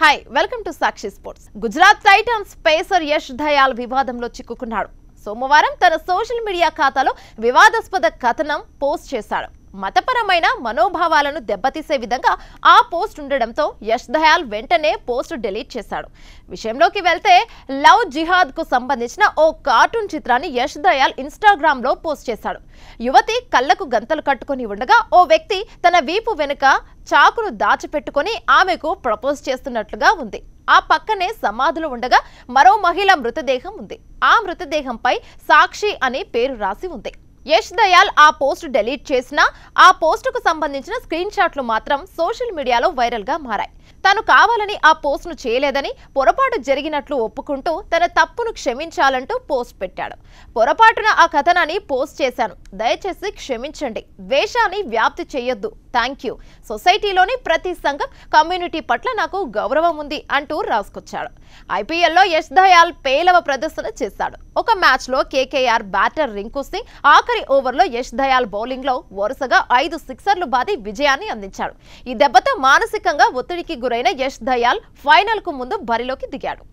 hi welcome to Sakshi sports Gujarat Titans pacer Yash Dayal వివాదంలో చిక్కుకున్నాడు సోమవారం తన సోషల్ మీడియా ఖాతాలో వివాదాస్పద కథనం పోస్ట్ చేశాడు మతపరమైన మనోభావాలను దెబ్బతీసే విధంగా ఆ పోస్ట్ ఉండడంతో యష్ దయాల్ వెంటనే పోస్ట్ డిలీట్ చేశాడు విషయంలోకి వెళ్తే లవ్ జిహాద్ కు సంబంధించిన ఓ కార్టూన్ చిత్రాన్ని యష్ దయాల్ ఇన్స్టాగ్రామ్ లో పోస్ట్ చేశాడు యువతి కళ్లకు గంతలు కట్టుకుని ఉండగా ఓ వ్యక్తి తన వీపు వెనుక చాకును దాచిపెట్టుకుని ఆమెకు ప్రపోజ్ చేస్తున్నట్లుగా ఉంది ఆ పక్కనే సమాధులు ఉండగా మరో మహిళ మృతదేహం ఉంది ఆ మృతదేహంపై సాక్షి అనే పేరు రాసి ఉంది యశ్ దయాల్ ఆ పోస్ట్ డెలీట్ చేసినా ఆ పోస్టుకు సంబంధించిన స్క్రీన్ షాట్లు మాత్రం సోషల్ మీడియాలో వైరల్గా మారాయి తను కావాలని ఆ పోస్ట్ను చేయలేదని పొరపాటు జరిగినట్లు ఒప్పుకుంటూ తన తప్పును క్షమించాలంటూ పోస్ట్ పెట్టాడు పొరపాటున ఆ కథనాన్ని పోస్ట్ చేశాను దయచేసి క్షమించండి వేషాన్ని వ్యాప్తి చేయొద్దు థ్యాంక్ యూ సొసైటీలోని ప్రతి సంఘం కమ్యూనిటీ పట్ల నాకు గౌరవం ఉంది అంటూ రాసుకొచ్చాడు ఐపీఎల్లో యశ్ దయాల్ పేలవ ప్రదర్శన చేశాడు ఒక మ్యాచ్లో కేకేఆర్ బ్యాటర్ రింకు సింగ్ ఆఖరి ఓవర్లో యశ్ దయాల్ బౌలింగ్లో వరుసగా ఐదు సిక్సర్లు బాది విజయాన్ని అందించాడు ఈ దెబ్బతో మానసికంగా ఒత్తిడికి గురైన యశ్ దయాల్ ఫైనల్కు ముందు బరిలోకి దిగాడు